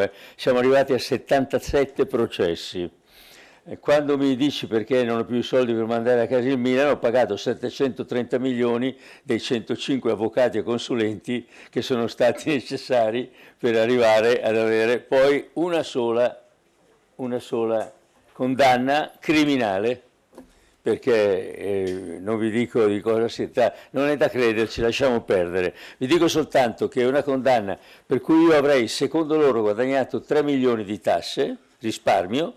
eh, siamo arrivati a 77 processi. Quando mi dici perché non ho più i soldi per mandare a casa il Milan, ho pagato 730 milioni dei 105 avvocati e consulenti che sono stati necessari per arrivare ad avere poi una sola, una sola condanna criminale perché eh, non vi dico di cosa si tratta, non è da crederci, lasciamo perdere. Vi dico soltanto che è una condanna per cui io avrei, secondo loro, guadagnato 3 milioni di tasse, risparmio,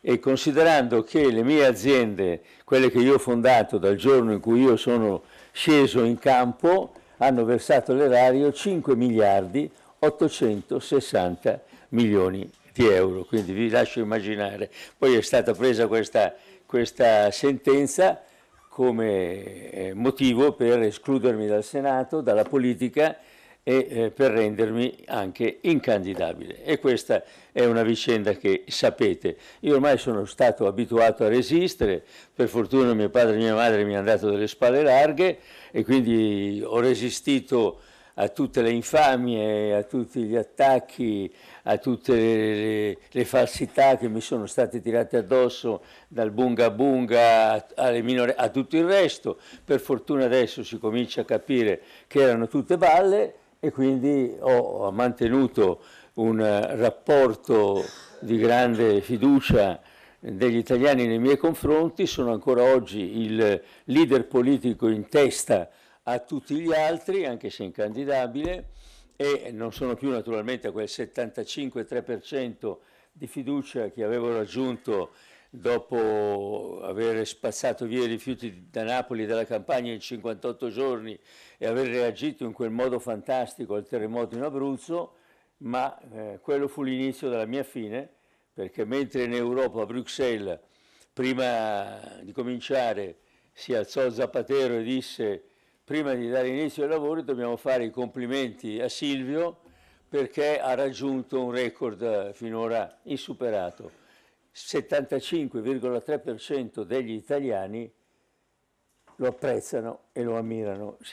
e considerando che le mie aziende, quelle che io ho fondato dal giorno in cui io sono sceso in campo, hanno versato l'erario 5 miliardi 860 milioni di euro, quindi vi lascio immaginare. Poi è stata presa questa, questa sentenza come eh, motivo per escludermi dal Senato, dalla politica e eh, per rendermi anche incandidabile. E questa è una vicenda che sapete. Io ormai sono stato abituato a resistere, per fortuna mio padre e mia madre mi hanno dato delle spalle larghe e quindi ho resistito a tutte le infamie, a tutti gli attacchi, a tutte le, le, le falsità che mi sono state tirate addosso dal bunga bunga alle minore, a tutto il resto. Per fortuna adesso si comincia a capire che erano tutte balle e quindi ho mantenuto un rapporto di grande fiducia degli italiani nei miei confronti, sono ancora oggi il leader politico in testa a tutti gli altri, anche se incandidabile, e non sono più naturalmente a quel 75-3% di fiducia che avevo raggiunto dopo aver spazzato via i rifiuti da Napoli e dalla campagna in 58 giorni e aver reagito in quel modo fantastico al terremoto in Abruzzo, ma eh, quello fu l'inizio della mia fine, perché mentre in Europa, a Bruxelles, prima di cominciare si alzò Zapatero e disse prima di dare inizio ai lavori dobbiamo fare i complimenti a Silvio perché ha raggiunto un record finora insuperato. 75,3% degli italiani lo apprezzano e lo ammirano.